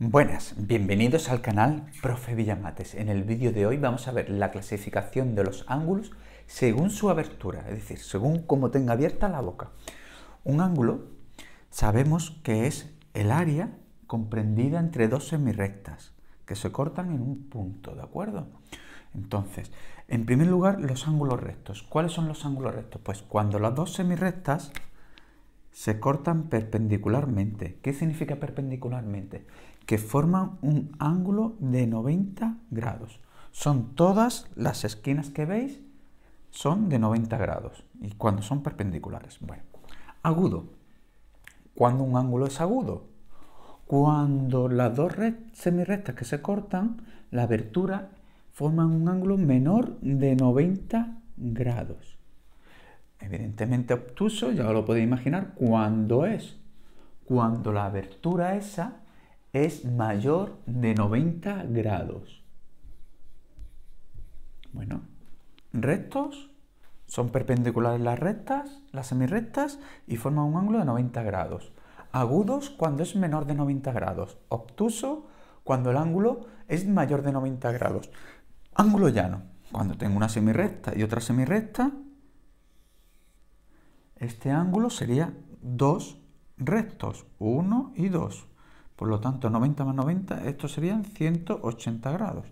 Buenas, bienvenidos al canal Profe Villamates. En el vídeo de hoy vamos a ver la clasificación de los ángulos según su abertura, es decir, según cómo tenga abierta la boca. Un ángulo sabemos que es el área comprendida entre dos semirrectas que se cortan en un punto, ¿de acuerdo? Entonces, en primer lugar, los ángulos rectos. ¿Cuáles son los ángulos rectos? Pues cuando las dos semirrectas se cortan perpendicularmente. ¿Qué significa perpendicularmente? Que forman un ángulo de 90 grados. Son todas las esquinas que veis, son de 90 grados. Y cuando son perpendiculares. Bueno, agudo. Cuando un ángulo es agudo, cuando las dos semirectas que se cortan, la abertura forman un ángulo menor de 90 grados evidentemente obtuso, ya lo podéis imaginar, cuando es, cuando la abertura esa es mayor de 90 grados. Bueno, rectos son perpendiculares las rectas, las semirrectas y forman un ángulo de 90 grados. Agudos cuando es menor de 90 grados. Obtuso cuando el ángulo es mayor de 90 grados. Ángulo llano. Cuando tengo una semirrecta y otra semirrecta, este ángulo sería dos rectos, 1 y 2. Por lo tanto, 90 más 90, estos serían 180 grados.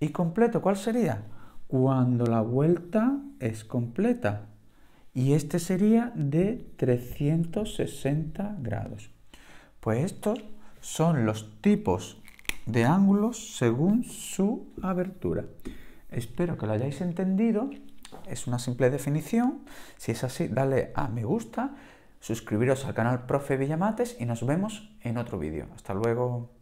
¿Y completo cuál sería? Cuando la vuelta es completa. Y este sería de 360 grados. Pues estos son los tipos de ángulos según su abertura. Espero que lo hayáis entendido es una simple definición. Si es así, dale a me gusta, suscribiros al canal Profe Villamates y nos vemos en otro vídeo. Hasta luego.